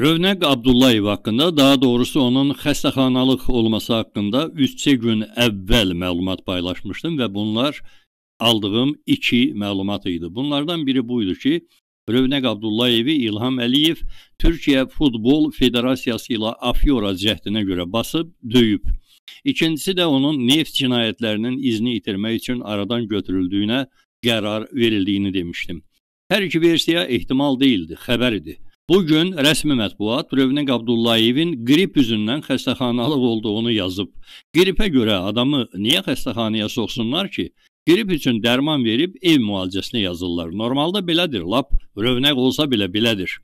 Rövnəq Abdullayev haqqında, daha doğrusu onun xəstəxanalıq olması haqqında 3 gün əvvəl məlumat paylaşmışdım və bunlar aldığım 2 məlumat idi. Bunlardan biri bu idi ki, Rövnəq Abdullayevi İlham Əliyev Türkiyə Futbol Federasiyası ilə afyora cəhdinə görə basıb, döyüb. İkincisi də onun neft cinayətlərinin izni itirmək üçün aradan götürüldüyünə qərar verildiyini demişdim. Hər iki versiya ehtimal deyildi, xəbər idi. Bu gün rəsmi mətbuat Rövnəq Abdullayevin qrip üzündən xəstəxanalıq olduğunu yazıb. Qripə görə adamı niyə xəstəxanaya soxsunlar ki? Qrip üçün dərman verib ev müalicəsinə yazırlar. Normalda belədir, lap rövnəq olsa belə belədir.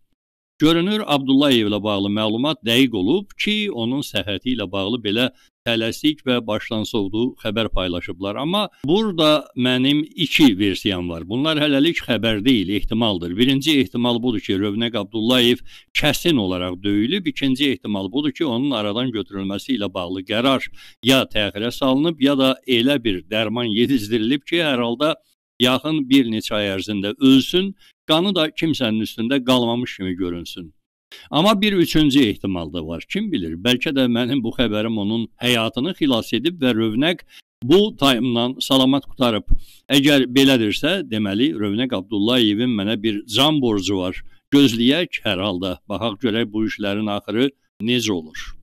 Görünür Abdullayev ilə bağlı məlumat dəqiq olub ki, onun səhhəti ilə bağlı belə tələsik və başlansovdu xəbər paylaşıblar. Amma burada mənim iki versiyam var. Bunlar hələlik xəbər deyil, ehtimaldır. Birinci ehtimal budur ki, Rövnəq Abdullayev kəsin olaraq döyülüb. İkinci ehtimal budur ki, onun aradan götürülməsi ilə bağlı qərar ya təxirə salınıb, ya da elə bir dərman yedizdirilib ki, hər halda yaxın bir neçə ay ərzində ölsün, qanı da kimsənin üstündə qalmamış kimi görünsün. Amma bir üçüncü ehtimal da var. Kim bilir, bəlkə də mənim bu xəbərim onun həyatını xilas edib və Rövnəq bu tayımdan salamat qutarıb. Əgər belədirsə, deməli Rövnəq Abdullayevin mənə bir can borcu var. Gözləyək hər halda. Baxaq görək bu işlərin axırı necə olur.